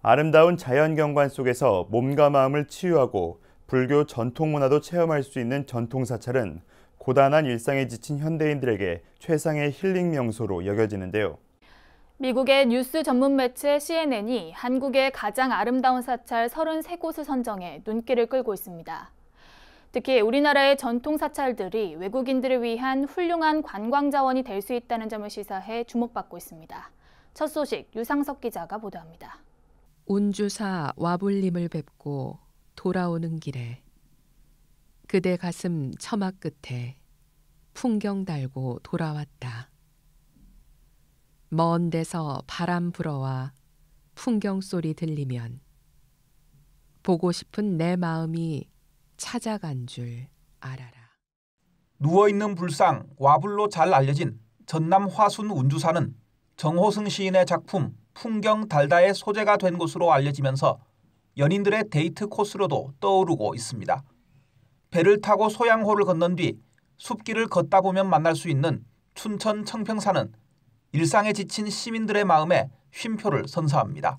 아름다운 자연 경관 속에서 몸과 마음을 치유하고 불교 전통 문화도 체험할 수 있는 전통 사찰은 고단한 일상에 지친 현대인들에게 최상의 힐링 명소로 여겨지는데요. 미국의 뉴스 전문 매체 CNN이 한국의 가장 아름다운 사찰 33곳을 선정해 눈길을 끌고 있습니다. 특히 우리나라의 전통 사찰들이 외국인들을 위한 훌륭한 관광 자원이 될 수 있다는 점을 시사해 주목받고 있습니다. 첫 소식 유상석 기자가 보도합니다. 운주사 와불림을 뵙고 돌아오는 길에 그대 가슴 처마 끝에 풍경 달고 돌아왔다. 먼 데서 바람 불어와 풍경 소리 들리면 보고 싶은 내 마음이 찾아간 줄 알아라. 누워있는 불상 와불로 잘 알려진 전남 화순 운주사는 정호승 시인의 작품 풍경 달다의 소재가 된것으로 알려지면서 연인들의 데이트 코스로도 떠오르고 있습니다. 배를 타고 소양호를 건넌 뒤 숲길을 걷다 보면 만날 수 있는 춘천 청평사는 일상에 지친 시민들의 마음에 쉼표를 선사합니다.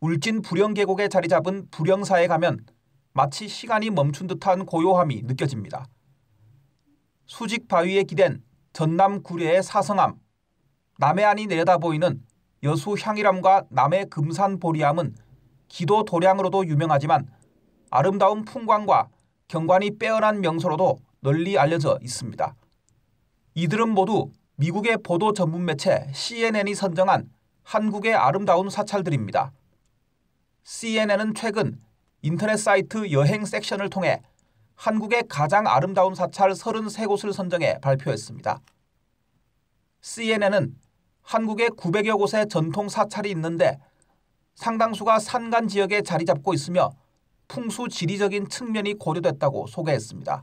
울진 불영계곡에 자리 잡은 불영사에 가면 마치 시간이 멈춘 듯한 고요함이 느껴집니다. 수직 바위에 기댄 전남 구례의 사성암, 남해안이 내려다보이는 여수 향이람과 남해 금산 보리암은 기도 도량으로도 유명하지만 아름다운 풍광과 경관이 빼어난 명소로도 널리 알려져 있습니다. 이들은 모두 미국의 보도 전문 매체 CNN이 선정한 한국의 아름다운 사찰들입니다. CNN은 최근 인터넷 사이트 여행 섹션을 통해 한국의 가장 아름다운 사찰 33곳을 선정해 발표했습니다. CNN은 한국의 900여 곳의 전통 사찰이 있는데 상당수가 산간 지역에 자리 잡고 있으며 풍수 지리적인 측면이 고려됐다고 소개했습니다.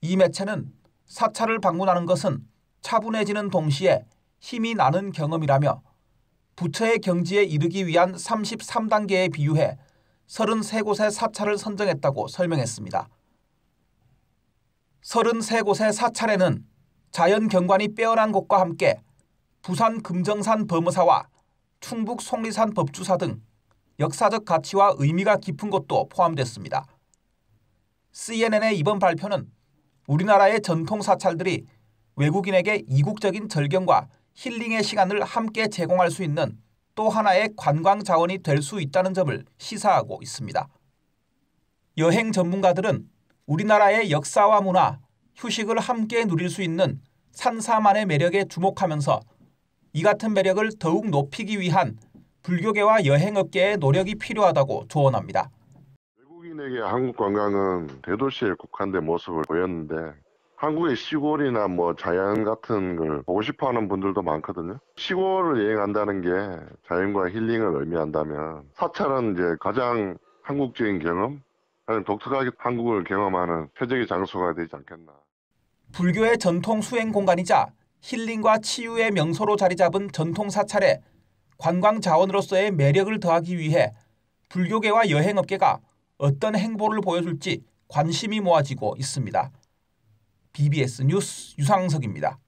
이 매체는 사찰을 방문하는 것은 차분해지는 동시에 힘이 나는 경험이라며 부처의 경지에 이르기 위한 33단계에 비유해 33곳의 사찰을 선정했다고 설명했습니다. 33곳의 사찰에는 자연 경관이 빼어난 곳과 함께 부산 금정산 범어사와 충북 송리산 법주사 등 역사적 가치와 의미가 깊은 것도 포함됐습니다. CNN의 이번 발표는 우리나라의 전통 사찰들이 외국인에게 이국적인 절경과 힐링의 시간을 함께 제공할 수 있는 또 하나의 관광 자원이 될 수 있다는 점을 시사하고 있습니다. 여행 전문가들은 우리나라의 역사와 문화, 휴식을 함께 누릴 수 있는 산사만의 매력에 주목하면서 이 같은 매력을 더욱 높이기 위한 불교계와 여행업계의 노력이 필요하다고 조언합니다. 외국인에게 한국 관광은 대도시에 국한된 모습을 보였는데 한국의 시골이나 뭐 자연 같은 걸 보고 싶어 하는 분들도 많거든요. 시골을 여행한다는 게 자연과 힐링을 의미한다면 사찰은 이제 가장 한국적인 경험, 가장 독특하게 한국을 경험하는 표적의 장소가 되지 않겠나. 불교의 전통 수행 공간이자 힐링과 치유의 명소로 자리 잡은 전통 사찰에 관광 자원으로서의 매력을 더하기 위해 불교계와 여행업계가 어떤 행보를 보여줄지 관심이 모아지고 있습니다. BBS 뉴스 유상석입니다.